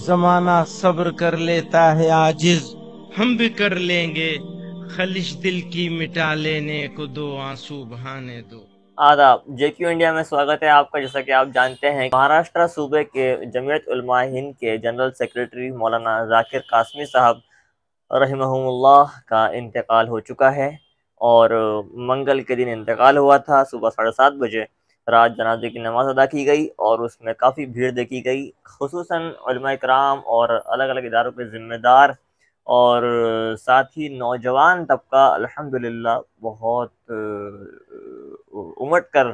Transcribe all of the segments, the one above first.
زمانہ صبر کر لیتا ہے آجز ہم بھی کر لیں گے خلش دل کی مٹا لینے کو دو آنسو بہانے دو آداب جے کیو انڈیا میں سواگت ہے آپ کا جیسا کہ آپ جانتے ہیں مہاراشٹرا صوبے کے جمعیت علماء ہند کے جنرل سیکریٹری مولانا ذاکر قاسمی صاحب رحمہ اللہ کا انتقال ہو چکا ہے اور منگل کے دن انتقال ہوا تھا صبح ساڑھے سات بجے رات جنازے کی نماز ادا کی گئی اور اس میں کافی بھیڑ دیکھی گئی خصوصاً علماء کرام اور الگ الگ اداروں کے ذمہ دار اور ساتھ ہی نوجوان طبقہ الحمدللہ بہت امٹ کر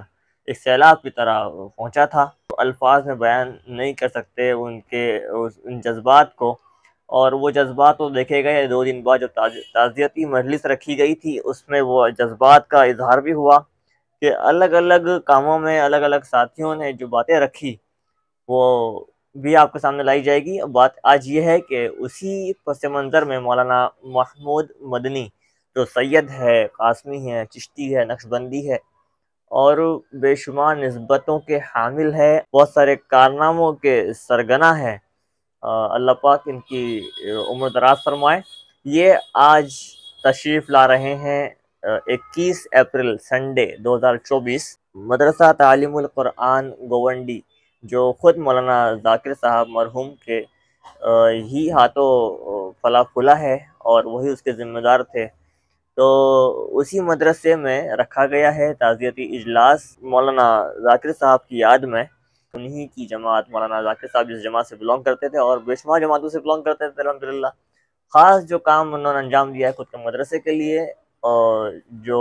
ایک سیلاب کی طرح پہنچا تھا الفاظ میں بیان نہیں کر سکتے ان کے ان جذبات کو اور وہ جذبات تو دیکھے گئے دو دن بعد جب تعزیتی مجلس رکھی گئی تھی اس میں وہ جذبات کا اظہار بھی ہوا کہ الگ الگ کاموں میں الگ الگ ساتھیوں نے جو باتیں رکھی وہ بھی آپ کے سامنے لائی جائے گی بات آج یہ ہے کہ اسی پس منظر میں مولانا محمود مدنی جو سید ہے قاسمی ہے چشتی ہے نقش بندی ہے اور بے شمار نسبتوں کے حامل ہے بہت سارے کارناموں کے سرگنا ہے اللہ پاک ان کی عمر دراز فرمائے یہ آج تشریف لا رہے ہیں اکیس اپریل سنڈے دو ہزار چوبیس مدرسہ تعلیم القرآن گوونڈی جو خود مولانا ذاکر صاحب مرحوم کے ہی ہاتھوں فلا پھلا ہے اور وہی اس کے ذمہ دار تھے تو اسی مدرسے میں رکھا گیا ہے تعزیتی اجلاس مولانا ذاکر صاحب کی یاد میں انہی کی جماعت مولانا ذاکر صاحب جس جماعت سے بلانگ کرتے تھے اور بے شمار جماعتوں سے بلانگ کرتے تھے الحمدللہ خاص جو کام انہوں نے انجام دیا ہے خود کے مدرسے کے لیے اور جو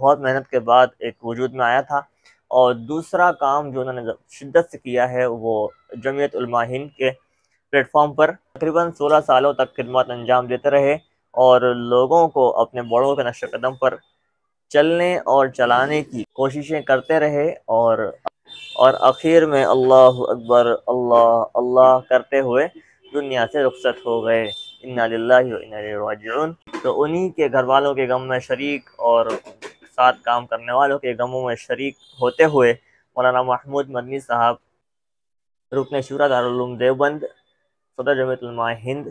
بہت محنت کے بعد ایک وجود میں آیا تھا اور دوسرا کام جو انہوں نے شدت سے کیا ہے وہ جمعیت علماء ہند کے پلیٹ فارم پر تقریباً سولہ سالوں تک خدمات انجام دیتے رہے اور لوگوں کو اپنے بڑوں کے نقش قدم پر چلنے اور چلانے کی کوششیں کرتے رہے اور اور اخیر میں اللہ اکبر اللہ اللہ کرتے ہوئے دنیا سے رخصت ہو گئے اِن راجعون تو انہی کے گھر والوں کے غم میں شریک اور ساتھ کام کرنے والوں کے غموں میں شریک ہوتے ہوئے مولانا محمود مدنی صاحب رکن شورا دار دیوبند صدر جمعیت علماء ہند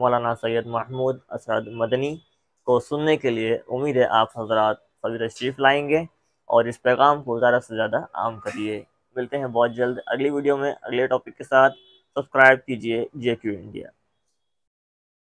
مولانا سید محمود اسرد مدنی کو سننے کے لیے امید ہے آپ حضرات حضیر شریف لائیں گے اور اس پیغام کو زیادہ سے زیادہ عام کریے ملتے ہیں بہت جلد اگلی ویڈیو میں اگلے ٹاپک کے ساتھ سبسکرائب کیجیے جے کیو انڈیا